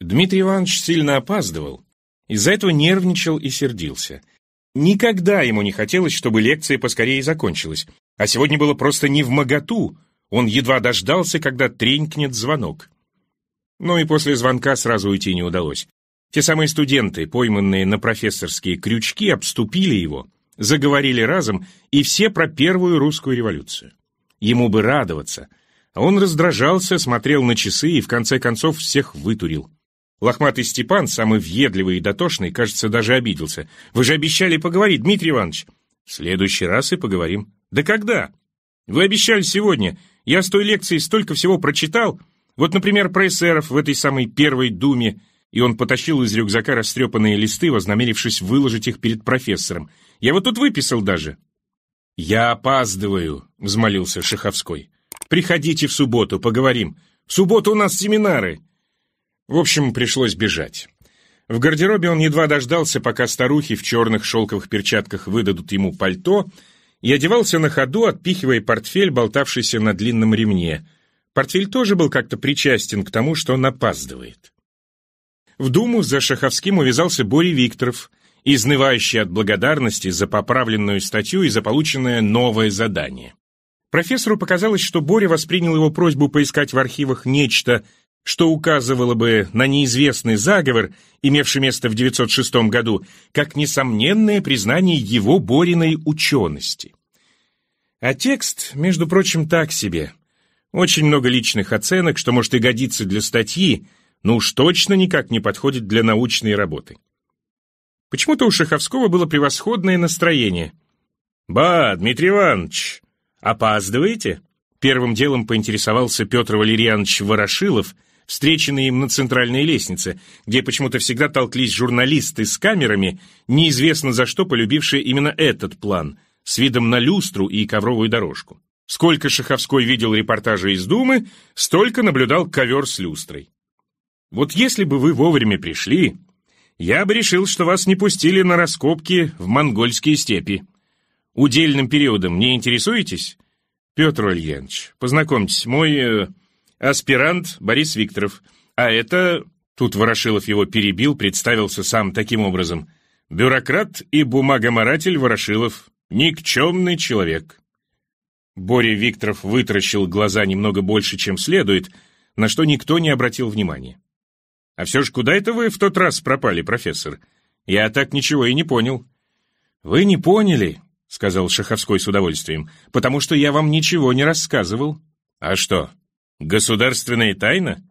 Дмитрий Иванович сильно опаздывал, из-за этого нервничал и сердился. Никогда ему не хотелось, чтобы лекция поскорее закончилась, а сегодня было просто не в моготу, он едва дождался, когда тренькнет звонок. Но ну и после звонка сразу уйти не удалось. Те самые студенты, пойманные на профессорские крючки, обступили его, заговорили разом, и все про первую русскую революцию. Ему бы радоваться. а Он раздражался, смотрел на часы и в конце концов всех вытурил. Лохматый Степан, самый въедливый и дотошный, кажется, даже обиделся. «Вы же обещали поговорить, Дмитрий Иванович!» «В следующий раз и поговорим». «Да когда?» «Вы обещали сегодня. Я с той лекции столько всего прочитал. Вот, например, про эсеров в этой самой первой думе». И он потащил из рюкзака растрепанные листы, вознамерившись выложить их перед профессором. «Я вот тут выписал даже». «Я опаздываю», — взмолился Шаховской. «Приходите в субботу, поговорим. В субботу у нас семинары». В общем, пришлось бежать. В гардеробе он едва дождался, пока старухи в черных шелковых перчатках выдадут ему пальто, и одевался на ходу, отпихивая портфель, болтавшийся на длинном ремне. Портфель тоже был как-то причастен к тому, что он опаздывает. В Думу за Шаховским увязался Боря Викторов, изнывающий от благодарности за поправленную статью и за полученное новое задание. Профессору показалось, что Боря воспринял его просьбу поискать в архивах нечто – что указывало бы на неизвестный заговор, имевший место в 906 году, как несомненное признание его Бориной учености. А текст, между прочим, так себе. Очень много личных оценок, что может и годиться для статьи, но уж точно никак не подходит для научной работы. Почему-то у Шаховского было превосходное настроение. «Ба, Дмитрий Иванович, опаздываете?» Первым делом поинтересовался Петр Валерьянович Ворошилов – встреченные им на центральной лестнице, где почему-то всегда толклись журналисты с камерами, неизвестно за что полюбившие именно этот план, с видом на люстру и ковровую дорожку. Сколько Шаховской видел репортажи из Думы, столько наблюдал ковер с люстрой. Вот если бы вы вовремя пришли, я бы решил, что вас не пустили на раскопки в монгольские степи. Удельным периодом не интересуетесь? Петр Ульянович, познакомьтесь, мой... Э, аспирант Борис Викторов. А это...» Тут Ворошилов его перебил, представился сам таким образом. «Бюрократ и бумагомаратель Ворошилов. Никчемный человек». Боря Викторов вытаращил глаза немного больше, чем следует, на что никто не обратил внимания. «А все же куда это вы в тот раз пропали, профессор? Я так ничего и не понял». «Вы не поняли», — сказал Шаховской с удовольствием, «потому что я вам ничего не рассказывал». «А что, Государственная тайна?